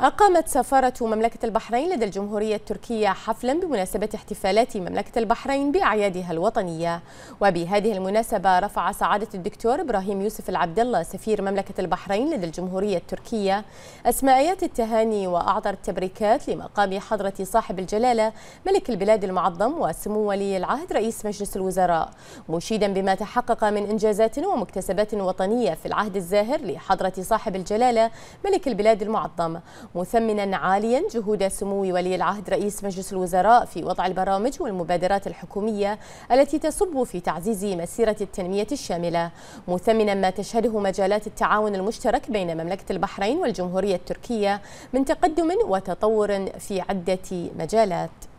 أقامت سفارة مملكة البحرين لدى الجمهورية التركية حفلا بمناسبة احتفالات مملكة البحرين بأعيادها الوطنية وبهذه المناسبة رفع سعادة الدكتور إبراهيم يوسف العبد الله سفير مملكة البحرين لدى الجمهورية التركية أسماءيات التهاني وأعطر التبريكات لمقام حضرة صاحب الجلالة ملك البلاد المعظم وسمو ولي العهد رئيس مجلس الوزراء مشيدا بما تحقق من إنجازات ومكتسبات وطنية في العهد الزاهر لحضرة صاحب الجلالة ملك البلاد المعظم مثمنا عاليا جهود سمو ولي العهد رئيس مجلس الوزراء في وضع البرامج والمبادرات الحكومية التي تصب في تعزيز مسيرة التنمية الشاملة مثمنا ما تشهده مجالات التعاون المشترك بين مملكة البحرين والجمهورية التركية من تقدم وتطور في عدة مجالات